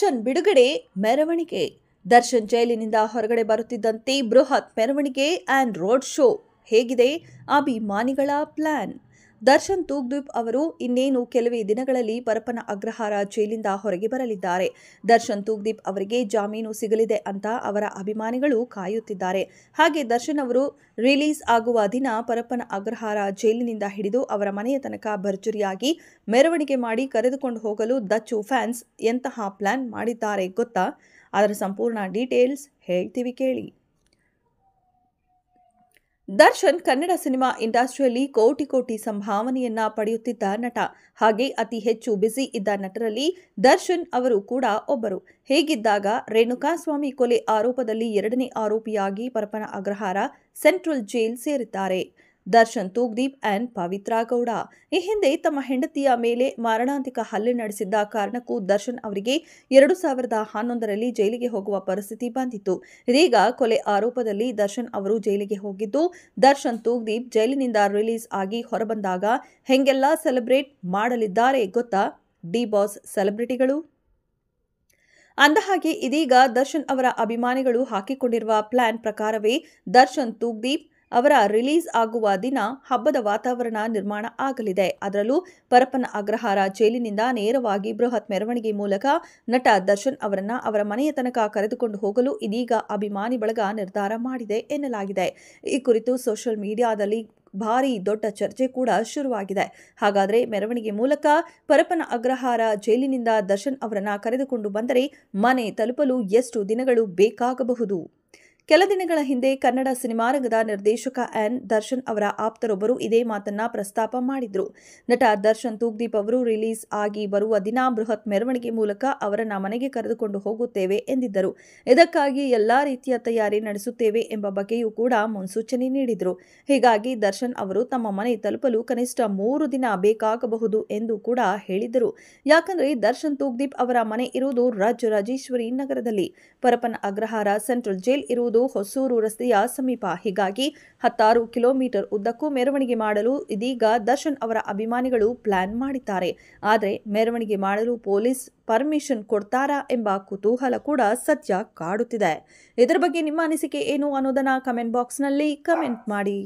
ದರ್ಶನ್ ಬಿಡುಗಡೆ ಮೆರವಣಿಗೆ ದರ್ಶನ್ ಜೈಲಿನಿಂದ ಹೊರಗಡೆ ಬರುತ್ತಿದ್ದಂತೆ ಬೃಹತ್ ಮೆರವಣಿಗೆ ಆ್ಯಂಡ್ ರೋಡ್ ಶೋ ಹೇಗಿದೆ ಅಭಿಮಾನಿಗಳ ಪ್ಲಾನ್ ದರ್ಶನ್ ತೂಗ್ದೀಪ್ ಅವರು ಇನ್ನೇನು ಕೆಲವೇ ದಿನಗಳಲ್ಲಿ ಪರಪನ ಅಗ್ರಹಾರ ಜೈಲಿಂದ ಹೊರಗೆ ಬರಲಿದ್ದಾರೆ ದರ್ಶನ್ ತೂಗ್ದೀಪ್ ಅವರಿಗೆ ಜಾಮೀನು ಸಿಗಲಿದೆ ಅಂತ ಅವರ ಅಭಿಮಾನಿಗಳು ಕಾಯುತ್ತಿದ್ದಾರೆ ಹಾಗೆ ದರ್ಶನ್ ಅವರು ರಿಲೀಸ್ ಆಗುವ ದಿನ ಪರಪ್ಪನ ಅಗ್ರಹಾರ ಜೈಲಿನಿಂದ ಹಿಡಿದು ಅವರ ಮನೆಯ ತನಕ ಭರ್ಜರಿಯಾಗಿ ಮೆರವಣಿಗೆ ಮಾಡಿ ಕರೆದುಕೊಂಡು ಹೋಗಲು ದಚ್ಚು ಫ್ಯಾನ್ಸ್ ಎಂತಹ ಪ್ಲಾನ್ ಮಾಡಿದ್ದಾರೆ ಗೊತ್ತಾ ಅದರ ಸಂಪೂರ್ಣ ಡೀಟೇಲ್ಸ್ ಹೇಳ್ತೀವಿ ಕೇಳಿ ದರ್ಶನ್ ಕನ್ನಡ ಸಿನಿಮಾ ಇಂಡಸ್ಟ್ರಿಯಲ್ಲಿ ಕೋಟಿ ಕೋಟಿ ಸಂಭಾವನೆಯನ್ನ ಪಡೆಯುತ್ತಿದ್ದ ನಟ ಹಾಗೆ ಅತಿ ಹೆಚ್ಚು ಬ್ಯುಸಿ ಇದ್ದ ನಟರಲ್ಲಿ ದರ್ಶನ್ ಅವರು ಕೂಡ ಒಬ್ಬರು ಹೇಗಿದ್ದಾಗ ರೇಣುಕಾಸ್ವಾಮಿ ಕೊಲೆ ಆರೋಪದಲ್ಲಿ ಎರಡನೇ ಆರೋಪಿಯಾಗಿ ಪರಪನ ಅಗ್ರಹಾರ ಸೆಂಟ್ರಲ್ ಜೈಲ್ ಸೇರಿದ್ದಾರೆ ದರ್ಶನ್ ತೂಗ್ದೀಪ್ ಆ್ಯಂಡ್ ಪವಿತ್ರಾ ಗೌಡ ಈ ಹಿಂದೆ ತಮ್ಮ ಹೆಂಡತಿಯ ಮೇಲೆ ಮಾರಣಾಂತಿಕ ಹಲ್ಲೆ ನಡೆಸಿದ್ದ ಕಾರಣಕ್ಕೂ ದರ್ಶನ್ ಅವರಿಗೆ ಎರಡು ಸಾವಿರದ ಹನ್ನೊಂದರಲ್ಲಿ ಜೈಲಿಗೆ ಹೋಗುವ ಪರಿಸ್ಥಿತಿ ಬಂದಿತ್ತು ಇದೀಗ ಕೊಲೆ ಆರೋಪದಲ್ಲಿ ದರ್ಶನ್ ಅವರು ಜೈಲಿಗೆ ಹೋಗಿದ್ದು ದರ್ಶನ್ ತೂಗ್ದೀಪ್ ಜೈಲಿನಿಂದ ರಿಲೀಸ್ ಆಗಿ ಹೊರಬಂದಾಗ ಹೆಂಗೆಲ್ಲ ಸೆಲೆಬ್ರೇಟ್ ಮಾಡಲಿದ್ದಾರೆ ಗೊತ್ತಾ ಡಿ ಬಾಸ್ ಸೆಲೆಬ್ರಿಟಿಗಳು ಅಂದಹಾಗೆ ಇದೀಗ ದರ್ಶನ್ ಅವರ ಅಭಿಮಾನಿಗಳು ಹಾಕಿಕೊಂಡಿರುವ ಪ್ಲಾನ್ ಪ್ರಕಾರವೇ ದರ್ಶನ್ ತೂಗ್ದೀಪ್ ಅವರ ರಿಲೀಸ್ ಆಗುವ ದಿನ ಹಬ್ಬದ ವಾತಾವರಣ ನಿರ್ಮಾಣ ಆಗಲಿದೆ ಅದರಲ್ಲೂ ಪರಪ್ಪನ ಅಗ್ರಹಾರ ಜೈಲಿನಿಂದ ನೇರವಾಗಿ ಬೃಹತ್ ಮೆರವಣಿಗೆ ಮೂಲಕ ನಟ ದರ್ಶನ್ ಅವರನ್ನ ಅವರ ಮನೆಯ ತನಕ ಕರೆದುಕೊಂಡು ಹೋಗಲು ಇದೀಗ ಅಭಿಮಾನಿ ಬಳಗ ನಿರ್ಧಾರ ಮಾಡಿದೆ ಎನ್ನಲಾಗಿದೆ ಈ ಕುರಿತು ಸೋಷಿಯಲ್ ಮೀಡಿಯಾದಲ್ಲಿ ಭಾರಿ ದೊಡ್ಡ ಚರ್ಚೆ ಕೂಡ ಶುರುವಾಗಿದೆ ಹಾಗಾದರೆ ಮೆರವಣಿಗೆ ಮೂಲಕ ಪರಪನ ಅಗ್ರಹಾರ ಜೈಲಿನಿಂದ ದರ್ಶನ್ ಅವರನ್ನ ಕರೆದುಕೊಂಡು ಬಂದರೆ ಮನೆ ತಲುಪಲು ಎಷ್ಟು ದಿನಗಳು ಬೇಕಾಗಬಹುದು ಕೆಲ ದಿನಗಳ ಹಿಂದೆ ಕನ್ನಡ ಸಿನಿಮಾರಂಗದ ನಿರ್ದೇಶಕ ಆನ್ ದರ್ಶನ್ ಅವರ ಆಪ್ತರೊಬ್ಬರು ಇದೇ ಮಾತನ್ನ ಪ್ರಸ್ತಾಪ ಮಾಡಿದ್ರು ನಟ ದರ್ಶನ್ ತೂಗ್ದೀಪ್ ಅವರು ರಿಲೀಸ್ ಆಗಿ ಬರುವ ದಿನ ಬೃಹತ್ ಮೆರವಣಿಗೆ ಮೂಲಕ ಅವರನ್ನ ಮನೆಗೆ ಕರೆದುಕೊಂಡು ಹೋಗುತ್ತೇವೆ ಎಂದಿದ್ದರು ಇದಕ್ಕಾಗಿ ಎಲ್ಲಾ ರೀತಿಯ ತಯಾರಿ ನಡೆಸುತ್ತೇವೆ ಎಂಬ ಬಗ್ಗೆಯೂ ಕೂಡ ಮುನ್ಸೂಚನೆ ನೀಡಿದರು ಹೀಗಾಗಿ ದರ್ಶನ್ ಅವರು ತಮ್ಮ ಮನೆ ತಲುಪಲು ಕನಿಷ್ಠ ಮೂರು ದಿನ ಬೇಕಾಗಬಹುದು ಎಂದು ಕೂಡ ಹೇಳಿದರು ಯಾಕಂದ್ರೆ ದರ್ಶನ್ ತೂಗ್ದೀಪ್ ಅವರ ಮನೆ ಇರುವುದು ರಾಜ್ಯ ರಾಜೇಶ್ವರಿ ನಗರದಲ್ಲಿ ಪರಪನ ಅಗ್ರಹಾರ ಸೆಂಟ್ರಲ್ ಜೈಲ್ ಇರುವುದು ಇರುವುದು ಹೊಸೂರು ರಸ್ತೆಯ ಸಮೀಪ ಹೀಗಾಗಿ ಹತ್ತಾರು ಕಿಲೋಮೀಟರ್ ಉದ್ದಕ್ಕೂ ಮೆರವಣಿಗೆ ಮಾಡಲು ಇದೀಗ ದರ್ಶನ್ ಅವರ ಅಭಿಮಾನಿಗಳು ಪ್ಲಾನ್ ಮಾಡಿದ್ದಾರೆ ಆದರೆ ಮೆರವಣಿಗೆ ಮಾಡಲು ಪೊಲೀಸ್ ಪರ್ಮಿಷನ್ ಕೊಡ್ತಾರಾ ಎಂಬ ಕುತೂಹಲ ಕೂಡ ಸದ್ಯ ಕಾಡುತ್ತಿದೆ ಇದರ ಬಗ್ಗೆ ನಿಮ್ಮ ಅನಿಸಿಕೆ ಏನು ಅನ್ನೋದನ್ನ ಕಮೆಂಟ್ ಬಾಕ್ಸ್ನಲ್ಲಿ ಕಮೆಂಟ್ ಮಾಡಿ